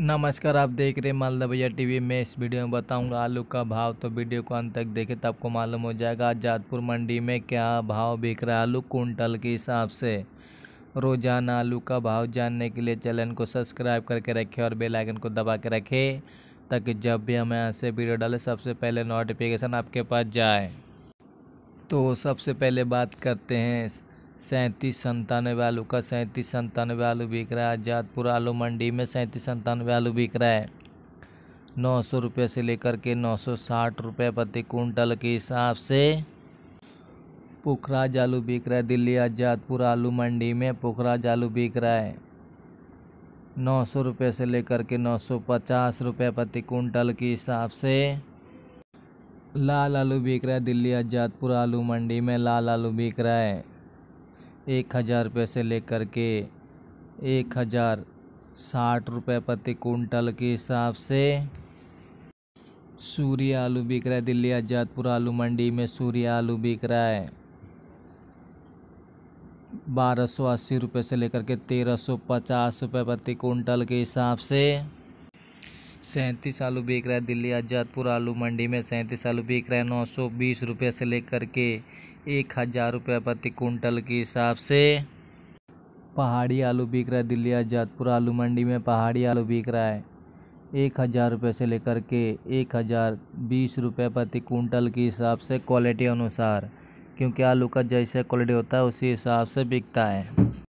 नमस्कार आप देख रहे हैं मालदा भैया टीवी में इस वीडियो में बताऊंगा आलू का भाव तो वीडियो को अंत तक देखें तो आपको मालूम हो जाएगा आज जातपुर मंडी में क्या भाव बिक रहा है आलू कुंटल के हिसाब से रोजाना आलू का भाव जानने के लिए चैनल को सब्सक्राइब करके रखें और बेल आइकन को दबा के रखें ताकि जब भी हम यहाँ से वीडियो डालें सबसे पहले नोटिफिकेशन आपके पास जाए तो सबसे पहले बात करते हैं सैंतीस संतानवे आलू का सैंतीस संतानवे आलू बिक रहा है आजादपुर आलू मंडी में सैंतीस संतानवे आलू बिक रहा है नौ सौ रुपये से लेकर के नौ सौ साठ रुपये प्रति कुंटल के हिसाब से पुखराज आलू बिक रहा है दिल्ली आजादपुर आलू मंडी में पुखराज आलू बिक रहा है नौ सौ रुपये से लेकर के नौ सौ पचास रुपये प्रति कुंटल के हिसाब से लाल आलू बिक रहा है दिल्ली आजादपुर आलू मंडी में लाल आलू बिक रहा है एक हज़ार रुपये से लेकर के एक हज़ार साठ रुपये प्रति कुंटल के हिसाब से सूर्य आलू बिक रहा है दिल्ली आज़ादपुर आलू मंडी में सूर्य आलू बिक रहा है बारह सौ अस्सी रुपये से लेकर के तेरह सौ पचास रुपये प्रति कुंटल के हिसाब से सैंतीस आलू बिक रहा है दिल्ली आज़ादपुर आलू मंडी में सैंतीस आलू बिक रहा है नौ सौ बीस रुपये से लेकर के एक हज़ार रुपये प्रति कुंटल के हिसाब से पहाड़ी आलू बिक रहा है दिल्ली आज़ादपुर आलू मंडी में पहाड़ी आलू बिक रहा है एक हज़ार रुपये से लेकर के एक हज़ार बीस रुपये प्रति कुंटल के हिसाब से क्वालिटी अनुसार क्योंकि आलू का जैसे क्वालिटी होता है उसी हिसाब से बिकता है